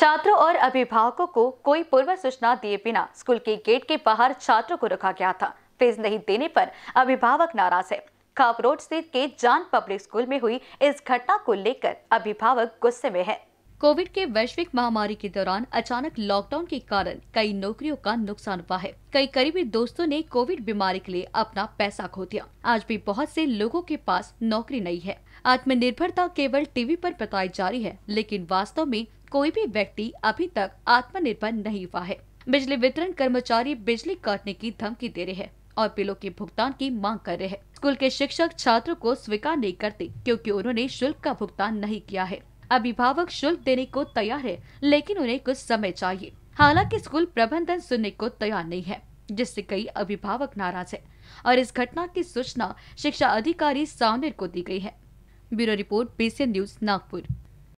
छात्रों और अभिभावकों को कोई पूर्व सूचना दिए बिना स्कूल के गेट के बाहर छात्रों को रखा गया था फीस नहीं देने पर अभिभावक नाराज है खाप रोड स्थित के जान पब्लिक स्कूल में हुई इस घटना को लेकर अभिभावक गुस्से में है कोविड के वैश्विक महामारी के दौरान अचानक लॉकडाउन के कारण कई नौकरियों का नुकसान हुआ है कई करीबी दोस्तों ने कोविड बीमारी के लिए अपना पैसा खो दिया आज भी बहुत से लोगों के पास नौकरी नहीं है आत्मनिर्भरता केवल टीवी पर बताई जा रही है लेकिन वास्तव में कोई भी व्यक्ति अभी तक आत्मनिर्भर नहीं हुआ है बिजली वितरण कर्मचारी बिजली काटने की धमकी दे रहे हैं और बिलों के भुगतान की मांग कर रहे हैं स्कूल के शिक्षक छात्रों को स्वीकार नहीं करते क्योंकि उन्होंने शुल्क का भुगतान नहीं किया है अभिभावक शुल्क देने को तैयार है लेकिन उन्हें कुछ समय चाहिए हालांकि स्कूल प्रबंधन सुनने को तैयार नहीं है जिससे कई अभिभावक नाराज है और इस घटना की सूचना शिक्षा अधिकारी सावनेर को दी गई है bureau report BCN news Nagpur